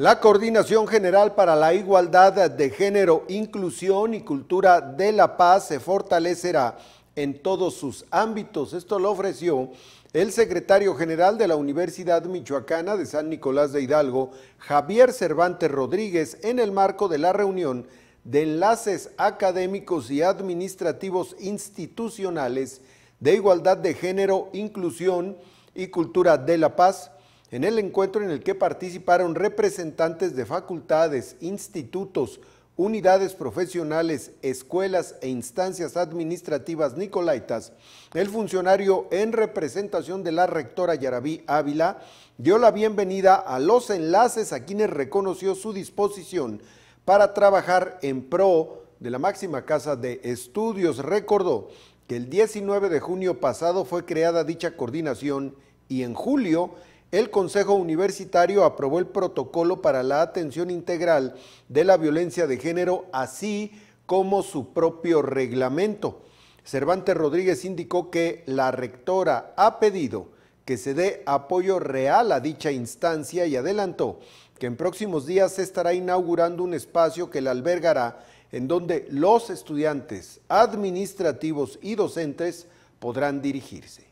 La Coordinación General para la Igualdad de Género, Inclusión y Cultura de la Paz se fortalecerá en todos sus ámbitos. Esto lo ofreció el secretario general de la Universidad Michoacana de San Nicolás de Hidalgo, Javier Cervantes Rodríguez, en el marco de la reunión de enlaces académicos y administrativos institucionales de igualdad de género, inclusión y cultura de la paz en el encuentro en el que participaron representantes de facultades, institutos, unidades profesionales, escuelas e instancias administrativas nicolaitas, el funcionario en representación de la rectora Yarabí Ávila dio la bienvenida a los enlaces a quienes reconoció su disposición para trabajar en pro de la máxima casa de estudios. Recordó que el 19 de junio pasado fue creada dicha coordinación y en julio el Consejo Universitario aprobó el protocolo para la atención integral de la violencia de género, así como su propio reglamento. Cervantes Rodríguez indicó que la rectora ha pedido que se dé apoyo real a dicha instancia y adelantó que en próximos días se estará inaugurando un espacio que la albergará en donde los estudiantes, administrativos y docentes podrán dirigirse.